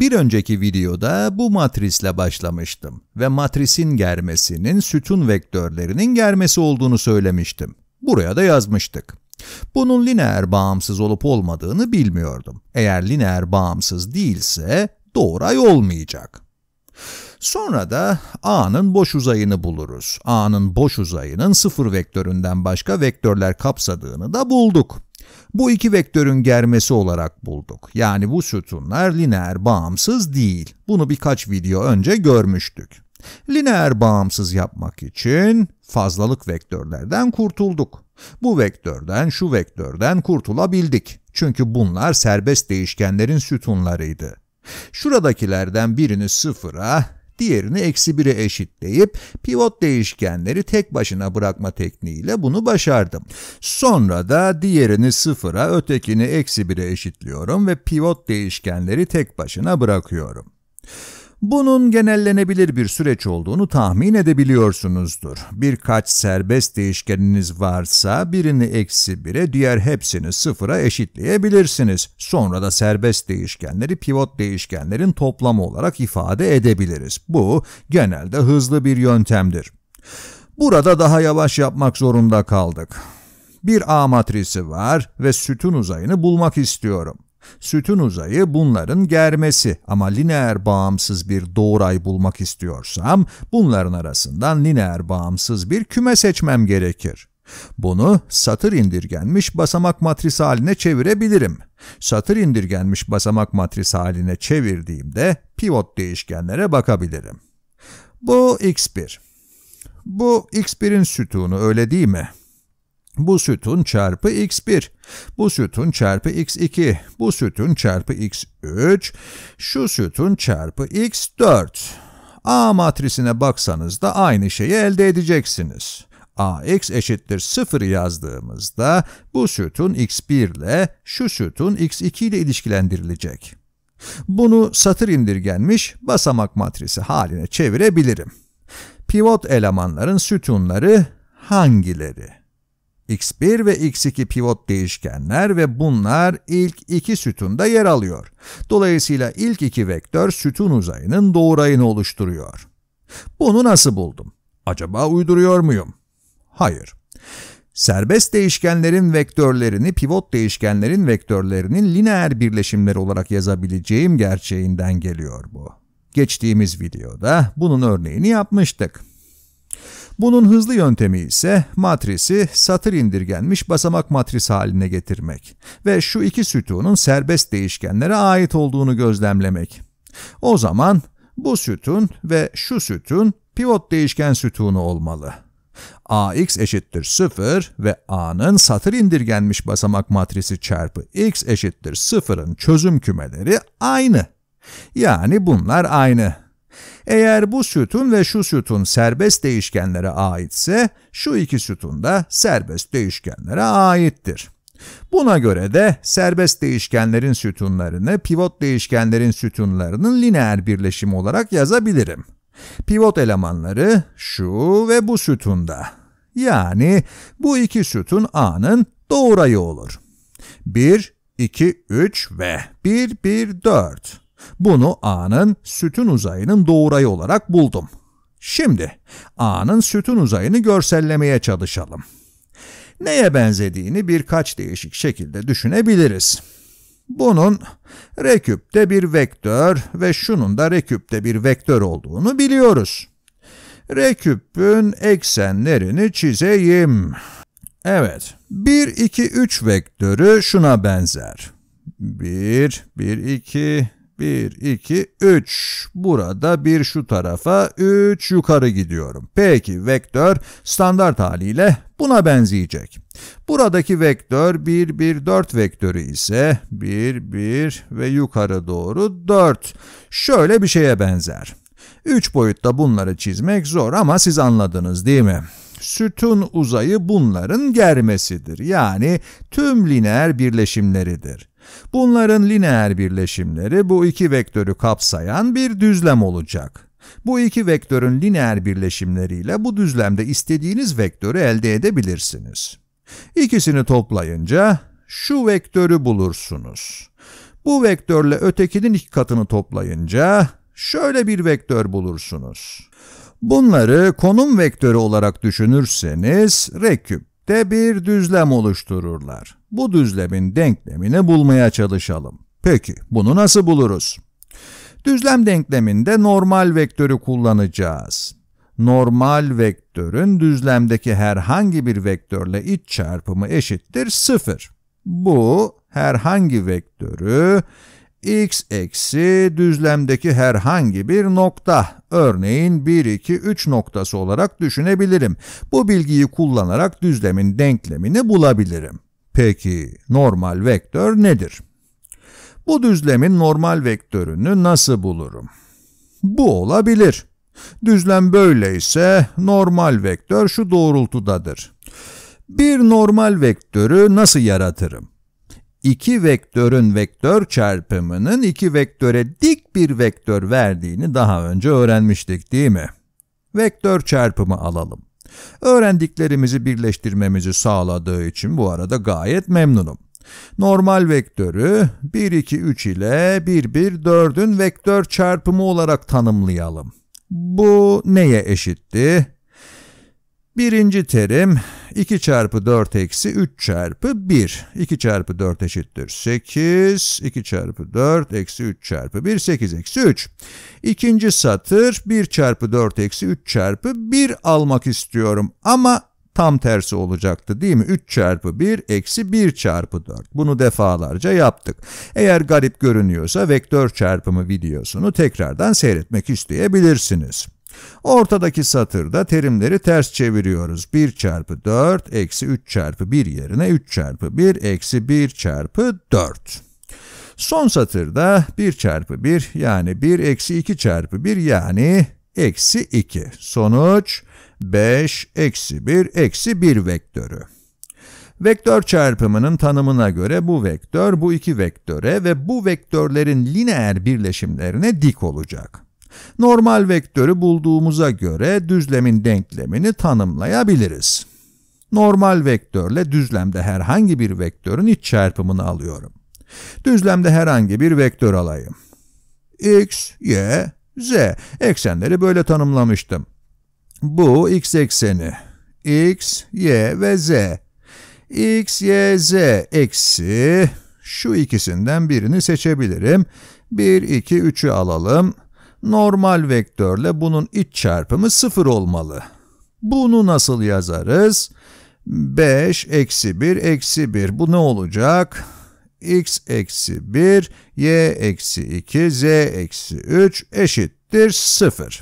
Bir önceki videoda bu matrisle başlamıştım ve matrisin germesinin sütun vektörlerinin germesi olduğunu söylemiştim. Buraya da yazmıştık. Bunun lineer bağımsız olup olmadığını bilmiyordum. Eğer lineer bağımsız değilse doğray olmayacak. Sonra da A'nın boş uzayını buluruz. A'nın boş uzayının sıfır vektöründen başka vektörler kapsadığını da bulduk bu iki vektörün germesi olarak bulduk. Yani bu sütunlar lineer bağımsız değil. Bunu birkaç video önce görmüştük. Lineer bağımsız yapmak için fazlalık vektörlerden kurtulduk. Bu vektörden şu vektörden kurtulabildik. Çünkü bunlar serbest değişkenlerin sütunlarıydı. Şuradakilerden birini sıfıra, diğerini eksi 1'e eşitleyip pivot değişkenleri tek başına bırakma tekniğiyle bunu başardım. Sonra da diğerini sıfıra ötekini eksi 1'e eşitliyorum ve pivot değişkenleri tek başına bırakıyorum. Bunun genellenebilir bir süreç olduğunu tahmin edebiliyorsunuzdur. Birkaç serbest değişkeniniz varsa birini eksi bire, diğer hepsini sıfıra eşitleyebilirsiniz. Sonra da serbest değişkenleri pivot değişkenlerin toplamı olarak ifade edebiliriz. Bu genelde hızlı bir yöntemdir. Burada daha yavaş yapmak zorunda kaldık. Bir A matrisi var ve sütun uzayını bulmak istiyorum. Sütun uzayı bunların germesi ama lineer bağımsız bir doğray bulmak istiyorsam bunların arasından lineer bağımsız bir küme seçmem gerekir. Bunu satır indirgenmiş basamak matris haline çevirebilirim. Satır indirgenmiş basamak matris haline çevirdiğimde pivot değişkenlere bakabilirim. Bu x1. Bu x1'in sütunu öyle değil mi? Bu sütun çarpı x1, bu sütun çarpı x2, bu sütun çarpı x3, şu sütun çarpı x4. A matrisine baksanız da aynı şeyi elde edeceksiniz. ax eşittir 0 yazdığımızda bu sütun x1 ile şu sütun x2 ile ilişkilendirilecek. Bunu satır indirgenmiş basamak matrisi haline çevirebilirim. Pivot elemanların sütunları hangileri? x1 ve x2 pivot değişkenler ve bunlar ilk iki sütunda yer alıyor. Dolayısıyla ilk iki vektör sütun uzayının doğrayını oluşturuyor. Bunu nasıl buldum? Acaba uyduruyor muyum? Hayır. Serbest değişkenlerin vektörlerini pivot değişkenlerin vektörlerinin lineer birleşimleri olarak yazabileceğim gerçeğinden geliyor bu. Geçtiğimiz videoda bunun örneğini yapmıştık. Bunun hızlı yöntemi ise matrisi satır indirgenmiş basamak matris haline getirmek ve şu iki sütunun serbest değişkenlere ait olduğunu gözlemlemek. O zaman bu sütun ve şu sütun pivot değişken sütunu olmalı. ax eşittir 0 ve a'nın satır indirgenmiş basamak matrisi çarpı x eşittir 0'ın çözüm kümeleri aynı. Yani bunlar aynı. Eğer bu sütun ve şu sütun serbest değişkenlere aitse, şu iki sütun da serbest değişkenlere aittir. Buna göre de serbest değişkenlerin sütunlarını pivot değişkenlerin sütunlarının lineer birleşimi olarak yazabilirim. Pivot elemanları şu ve bu sütunda. Yani bu iki sütun A'nın doğrayı olur. 1, 2, 3 ve 1, 1, 4. Bunu A'nın sütun uzayının doğurayı olarak buldum. Şimdi A'nın sütun uzayını görsellemeye çalışalım. Neye benzediğini birkaç değişik şekilde düşünebiliriz. Bunun reküpte bir vektör ve şunun da reküpte bir vektör olduğunu biliyoruz. Reküpün eksenlerini çizeyim. Evet, 1, 2, 3 vektörü şuna benzer. 1, 1, 2, 1, 2, 3. Burada bir şu tarafa, 3 yukarı gidiyorum. Peki vektör standart haliyle buna benzeyecek. Buradaki vektör 1, 1, 4 vektörü ise 1, 1 ve yukarı doğru 4. Şöyle bir şeye benzer. 3 boyutta bunları çizmek zor ama siz anladınız değil mi? Sütun uzayı bunların germesidir. Yani tüm lineer birleşimleridir. Bunların lineer birleşimleri bu iki vektörü kapsayan bir düzlem olacak. Bu iki vektörün lineer birleşimleriyle bu düzlemde istediğiniz vektörü elde edebilirsiniz. İkisini toplayınca şu vektörü bulursunuz. Bu vektörle ötekinin iki katını toplayınca şöyle bir vektör bulursunuz. Bunları konum vektörü olarak düşünürseniz R birlikte bir düzlem oluştururlar. Bu düzlemin denklemini bulmaya çalışalım. Peki bunu nasıl buluruz? Düzlem denkleminde normal vektörü kullanacağız. Normal vektörün düzlemdeki herhangi bir vektörle iç çarpımı eşittir 0. Bu herhangi vektörü x eksi düzlemdeki herhangi bir nokta, örneğin 1, 2, 3 noktası olarak düşünebilirim. Bu bilgiyi kullanarak düzlemin denklemini bulabilirim. Peki normal vektör nedir? Bu düzlemin normal vektörünü nasıl bulurum? Bu olabilir. Düzlem böyleyse normal vektör şu doğrultudadır. Bir normal vektörü nasıl yaratırım? iki vektörün vektör çarpımının iki vektöre dik bir vektör verdiğini daha önce öğrenmiştik değil mi? Vektör çarpımı alalım. Öğrendiklerimizi birleştirmemizi sağladığı için bu arada gayet memnunum. Normal vektörü 1, 2, 3 ile 1, 1, 4'ün vektör çarpımı olarak tanımlayalım. Bu neye eşitti? Birinci terim 2 çarpı 4 eksi 3 çarpı 1. 2 çarpı 4 eşittir 8. 2 çarpı 4 eksi 3 çarpı 1 8 eksi 3. İkinci satır 1 çarpı 4 eksi 3 çarpı 1 almak istiyorum ama tam tersi olacaktı değil mi? 3 çarpı 1 eksi 1 çarpı 4. Bunu defalarca yaptık. Eğer garip görünüyorsa vektör çarpımı videosunu tekrardan seyretmek isteyebilirsiniz. Ortadaki satırda terimleri ters çeviriyoruz. 1 çarpı 4 eksi 3 çarpı 1 yerine 3 çarpı 1 eksi 1 çarpı 4. Son satırda 1 çarpı 1 yani 1 eksi 2 çarpı 1 yani eksi 2. Sonuç 5 eksi 1 eksi 1 vektörü. Vektör çarpımının tanımına göre bu vektör bu iki vektöre ve bu vektörlerin lineer birleşimlerine dik olacak. Normal vektörü bulduğumuza göre düzlemin denklemini tanımlayabiliriz. Normal vektörle düzlemde herhangi bir vektörün iç çarpımını alıyorum. Düzlemde herhangi bir vektör alayım. x, y, z eksenleri böyle tanımlamıştım. Bu x ekseni. x, y ve z. x, y, z eksi şu ikisinden birini seçebilirim. 1, 2, 3'ü alalım normal vektörle bunun iç çarpımı sıfır olmalı. Bunu nasıl yazarız? 5 eksi 1 eksi 1 bu ne olacak? x eksi 1, y eksi 2, z eksi 3 eşittir 0.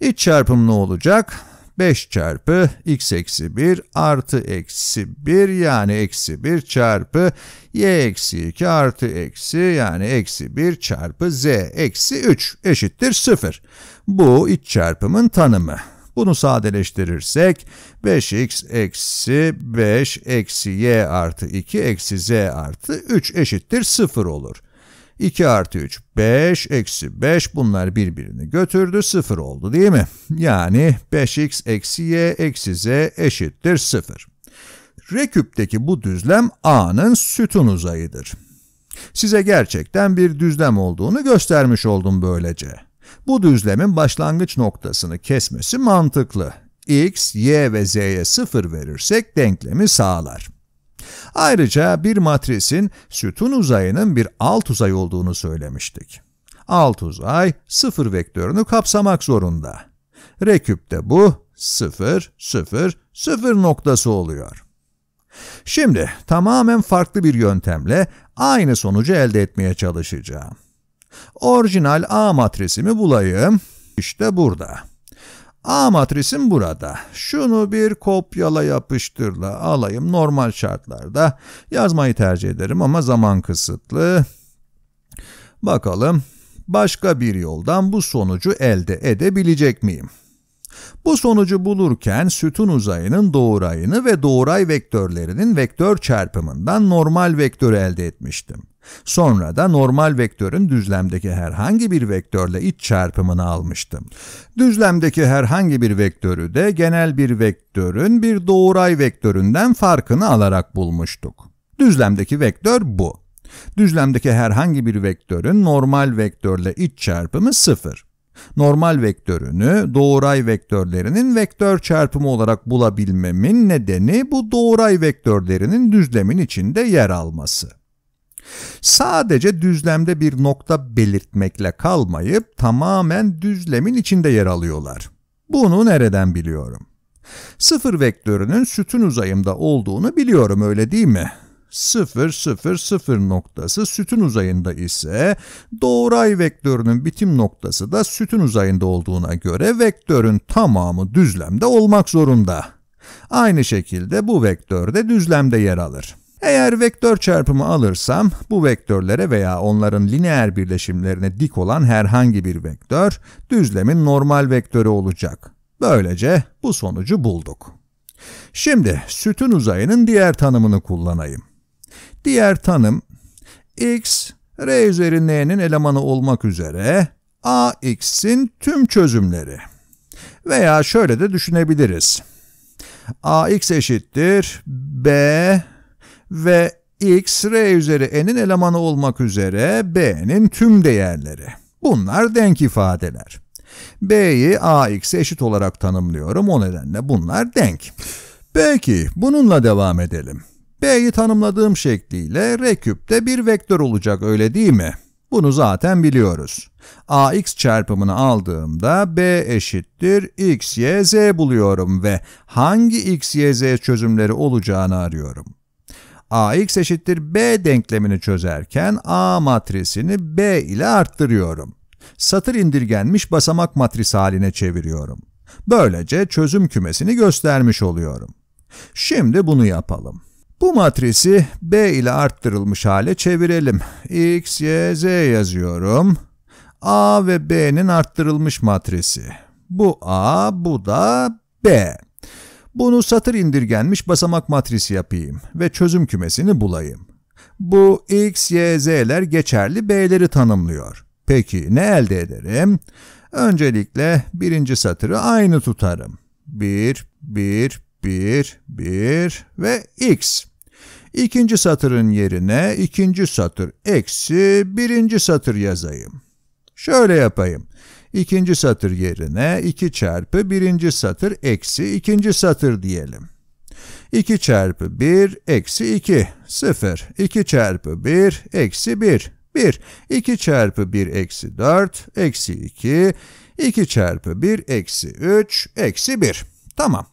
İç çarpım ne olacak? 5 çarpı x eksi 1 artı eksi 1 yani eksi 1 çarpı y eksi 2 artı eksi yani eksi 1 çarpı z eksi 3 eşittir 0. Bu iç çarpımın tanımı. Bunu sadeleştirirsek 5x eksi 5 eksi y artı 2 eksi z artı 3 eşittir 0 olur. 2 artı 3 5 eksi 5 bunlar birbirini götürdü 0 oldu değil mi? Yani 5x eksi y eksi z eşittir 0. Reküpteki bu düzlem A'nın sütun uzayıdır. Size gerçekten bir düzlem olduğunu göstermiş oldum böylece. Bu düzlemin başlangıç noktasını kesmesi mantıklı. x, y ve z'ye 0 verirsek denklemi sağlar. Ayrıca bir matrisin sütun uzayının bir alt uzay olduğunu söylemiştik. Alt uzay sıfır vektörünü kapsamak zorunda. Reküpte bu sıfır, sıfır, sıfır noktası oluyor. Şimdi tamamen farklı bir yöntemle aynı sonucu elde etmeye çalışacağım. Orijinal A matrisimi bulayım. İşte burada. A matrisim burada. Şunu bir kopyala yapıştırla alayım. Normal şartlarda yazmayı tercih ederim ama zaman kısıtlı. Bakalım başka bir yoldan bu sonucu elde edebilecek miyim? Bu sonucu bulurken sütun uzayının doğurayını ve doğray vektörlerinin vektör çarpımından normal vektörü elde etmiştim. Sonra da normal vektörün düzlemdeki herhangi bir vektörle iç çarpımını almıştım. Düzlemdeki herhangi bir vektörü de genel bir vektörün bir doğray vektöründen farkını alarak bulmuştuk. Düzlemdeki vektör bu. Düzlemdeki herhangi bir vektörün normal vektörle iç çarpımı sıfır normal vektörünü doğray vektörlerinin vektör çarpımı olarak bulabilmemin nedeni bu doğray vektörlerinin düzlemin içinde yer alması. Sadece düzlemde bir nokta belirtmekle kalmayıp tamamen düzlemin içinde yer alıyorlar. Bunu nereden biliyorum? Sıfır vektörünün sütun uzayımda olduğunu biliyorum öyle değil mi? 0, 0, 0 noktası sütun uzayında ise doğray vektörünün bitim noktası da sütun uzayında olduğuna göre vektörün tamamı düzlemde olmak zorunda. Aynı şekilde bu vektör de düzlemde yer alır. Eğer vektör çarpımı alırsam bu vektörlere veya onların lineer birleşimlerine dik olan herhangi bir vektör düzlemin normal vektörü olacak. Böylece bu sonucu bulduk. Şimdi sütun uzayının diğer tanımını kullanayım. Diğer tanım x r üzeri n'nin elemanı olmak üzere ax'in tüm çözümleri. Veya şöyle de düşünebiliriz. ax eşittir b ve x r üzeri n'in elemanı olmak üzere b'nin tüm değerleri. Bunlar denk ifadeler. b'yi ax eşit olarak tanımlıyorum o nedenle bunlar denk. Peki bununla devam edelim. B'yi tanımladığım şekliyle R küp bir vektör olacak öyle değil mi? Bunu zaten biliyoruz. AX çarpımını aldığımda B eşittir X, Y, Z buluyorum ve hangi X, Y, Z çözümleri olacağını arıyorum. AX eşittir B denklemini çözerken A matrisini B ile arttırıyorum. Satır indirgenmiş basamak matris haline çeviriyorum. Böylece çözüm kümesini göstermiş oluyorum. Şimdi bunu yapalım. Bu matrisi B ile arttırılmış hale çevirelim. X, Y, Z yazıyorum. A ve B'nin arttırılmış matrisi. Bu A, bu da B. Bunu satır indirgenmiş basamak matrisi yapayım ve çözüm kümesini bulayım. Bu X, Y, Z'ler geçerli B'leri tanımlıyor. Peki ne elde ederim? Öncelikle birinci satırı aynı tutarım. 1, 1, 1, 1 ve X. İkinci satırın yerine ikinci satır eksi birinci satır yazayım. Şöyle yapayım. İkinci satır yerine 2 çarpı birinci satır eksi ikinci satır diyelim. 2 çarpı 1 eksi 2 0 2 çarpı 1 eksi 1 1 2 çarpı 1 eksi 4 eksi 2 2 çarpı 1 eksi 3 eksi 1 tamam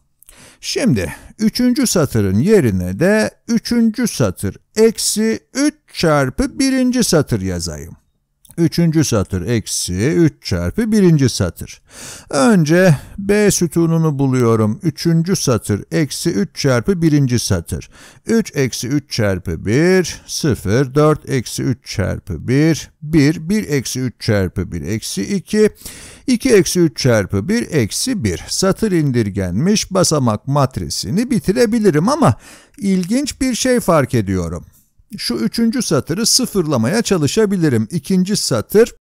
Şimdi üçüncü satırın yerine de üçüncü satır eksi 3 çarpı birinci satır yazayım üçüncü satır eksi 3 çarpı birinci satır. Önce B sütununu buluyorum. Üçüncü satır eksi 3 çarpı birinci satır. 3 eksi 3 çarpı 1, 0. 4 eksi 3 çarpı 1, 1. 1 eksi 3 çarpı 1 eksi 2. 2 eksi 3 çarpı 1 eksi 1. Satır indirgenmiş basamak matrisini bitirebilirim ama ilginç bir şey fark ediyorum şu üçüncü satırı sıfırlamaya çalışabilirim. İkinci satır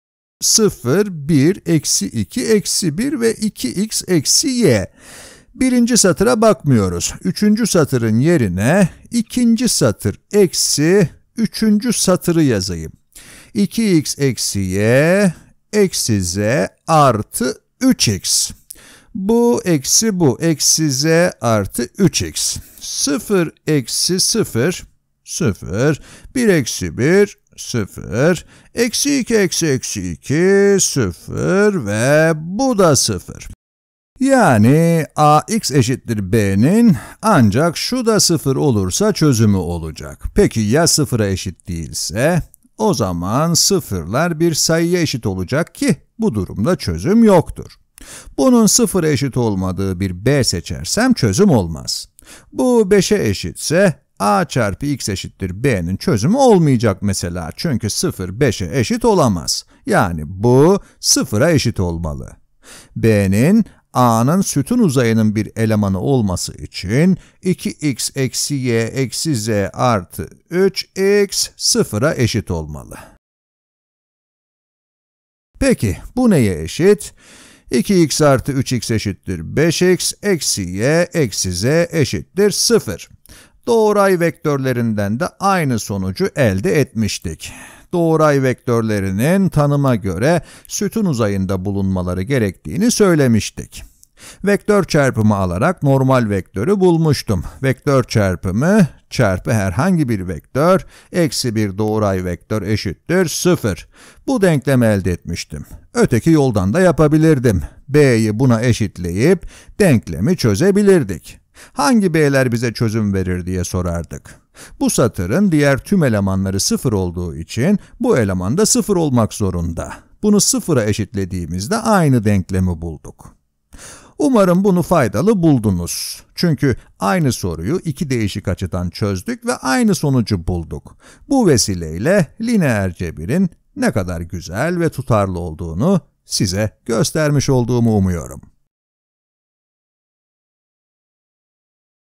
0, 1, eksi 2, eksi 1 ve 2x eksi y. Birinci satıra bakmıyoruz. Üçüncü satırın yerine ikinci satır eksi üçüncü satırı yazayım. 2x eksi y eksi z artı 3x. Bu eksi bu eksi z artı 3x. 0 eksi 0 0, 1 eksi 1, 0, eksi 2 eksi eksi 2, 0 ve bu da 0. Yani ax eşittir b'nin ancak şu da 0 olursa çözümü olacak. Peki ya 0'a eşit değilse? O zaman sıfırlar bir sayıya eşit olacak ki bu durumda çözüm yoktur. Bunun sıfıra eşit olmadığı bir b seçersem çözüm olmaz. Bu 5'e eşitse a çarpı x eşittir b'nin çözümü olmayacak mesela. Çünkü 0 5'e eşit olamaz. Yani bu 0'a eşit olmalı. b'nin a'nın sütun uzayının bir elemanı olması için 2x eksi y eksi z artı 3x 0'a eşit olmalı. Peki bu neye eşit? 2x artı 3x eşittir 5x, eksi y, eksi z eşittir 0. Doğray vektörlerinden de aynı sonucu elde etmiştik. Doğray vektörlerinin tanıma göre sütun uzayında bulunmaları gerektiğini söylemiştik. Vektör çarpımı alarak normal vektörü bulmuştum. Vektör çarpımı çarpı herhangi bir vektör eksi bir doğray vektör eşittir sıfır. Bu denklemi elde etmiştim. Öteki yoldan da yapabilirdim. B'yi buna eşitleyip denklemi çözebilirdik. Hangi beyler bize çözüm verir diye sorardık. Bu satırın diğer tüm elemanları sıfır olduğu için bu eleman da sıfır olmak zorunda. Bunu sıfıra eşitlediğimizde aynı denklemi bulduk. Umarım bunu faydalı buldunuz. Çünkü aynı soruyu iki değişik açıdan çözdük ve aynı sonucu bulduk. Bu vesileyle lineer cebirin ne kadar güzel ve tutarlı olduğunu size göstermiş olduğumu umuyorum.